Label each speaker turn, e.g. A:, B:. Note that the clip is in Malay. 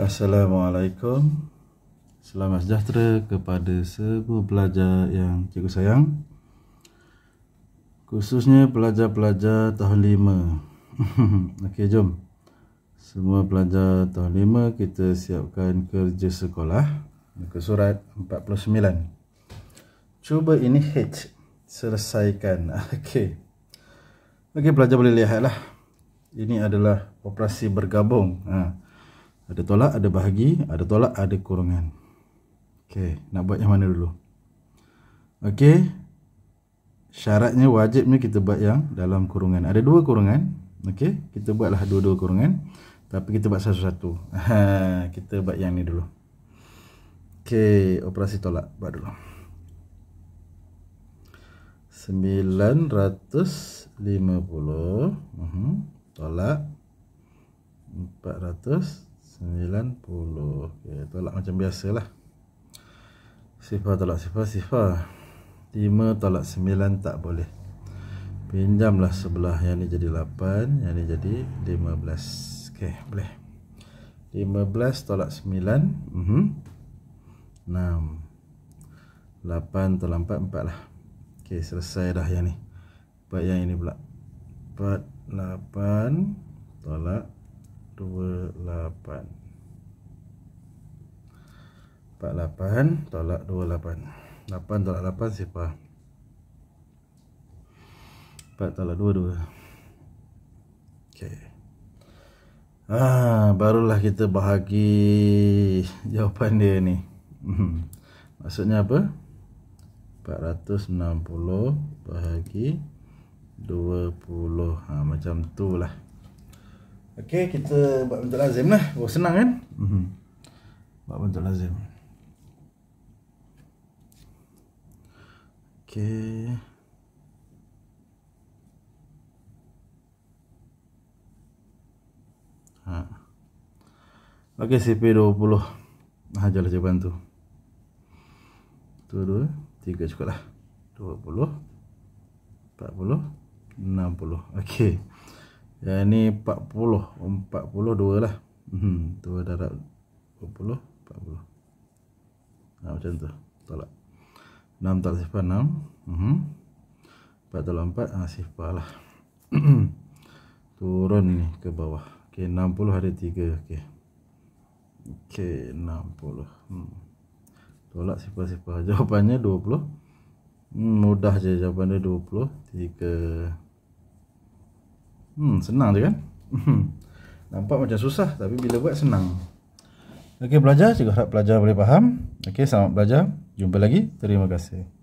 A: Assalamualaikum Selamat sejahtera kepada semua pelajar yang cikgu sayang Khususnya pelajar-pelajar tahun lima. Okey jom Semua pelajar tahun lima kita siapkan kerja sekolah Muka surat 49 Cuba ini H Selesaikan Okey Okey pelajar boleh lihatlah Ini adalah operasi bergabung Haa ada tolak, ada bahagi, ada tolak, ada kurungan. Okey, nak buat yang mana dulu? Okey. Syaratnya wajibnya kita buat yang dalam kurungan. Ada dua kurungan. Okey, kita buatlah dua-dua kurungan. Tapi kita buat satu-satu. kita buat yang ni dulu. Okey, operasi tolak. Buat dulu. 950. Uh -huh. Tolak. 400. 400. 90 okay, Tolak macam biasalah. lah Sifar tolak sifar sifar 5 tolak 9 tak boleh Pinjamlah sebelah yang ni jadi 8 Yang ni jadi 15 Okay boleh 15 tolak 9 uh -huh. 6 8 tolak 4 4 lah Okay selesai dah yang ni Buat yang ini pula 4 8 tolak 28 48 tolak 28 8 tolak 8 siapa 4 tolak 2 2 Okay. Ah, barulah kita bahagi jawapan dia ni. Hmm. Maksudnya apa? 460 bahagi 20. Ah, ha, macam tu lah. Okey, kita buat bentuk lazim lah. Oh, senang kan? Mm-hmm. Buat bentuk lazim. Okey. Ha. Okey, CP20. Nah, jalan jawapan tu. Tu dua, tiga cukup lah. 20, 40, 60. Okey. Yang ni 40 42 lah hmm, 2 darab 20 40 nah, Macam tu Tolak 6 hmm. tolak ah, sifar 6 hmm. 4 tolak 4 ha, Sifar Turun ni ke bawah Ok 60 ada 3 Ok Ok 60 hmm. Tolak sifar-sifar Jawapannya 20 hmm, Mudah je jawapan dia 23 23 Hmm, senang je kan? Hmm. Nampak macam susah tapi bila buat senang. Okey, belajar. Saya harap pelajar boleh faham. Okey, selamat belajar. Jumpa lagi. Terima kasih.